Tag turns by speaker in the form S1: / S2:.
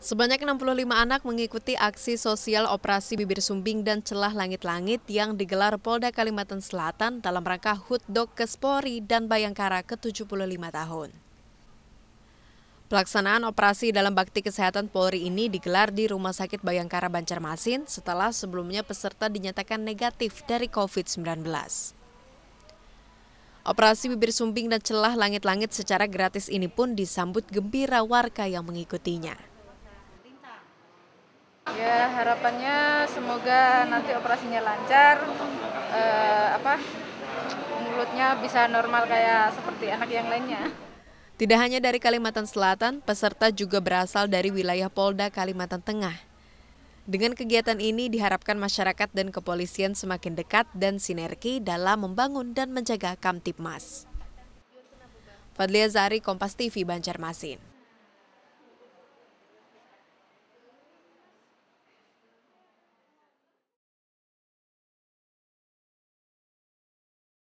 S1: Sebanyak 65 anak mengikuti aksi sosial operasi bibir sumbing dan celah langit-langit yang digelar Polda Kalimantan Selatan dalam rangka HUT Dokkes Polri dan Bayangkara ke-75 tahun. Pelaksanaan operasi dalam bakti kesehatan Polri ini digelar di Rumah Sakit Bayangkara Banjarmasin setelah sebelumnya peserta dinyatakan negatif dari COVID-19. Operasi bibir sumbing dan celah langit-langit secara gratis ini pun disambut gembira warga yang mengikutinya
S2: ya harapannya semoga nanti operasinya lancar eh, apa mulutnya bisa normal kayak seperti anak yang lainnya
S1: tidak hanya dari Kalimantan Selatan peserta juga berasal dari wilayah Polda Kalimantan Tengah dengan kegiatan ini diharapkan masyarakat dan kepolisian semakin dekat dan sinergi dalam membangun dan menjaga Kamtipmas. Fadlia Zari, Kompas TV, Banjarmasin.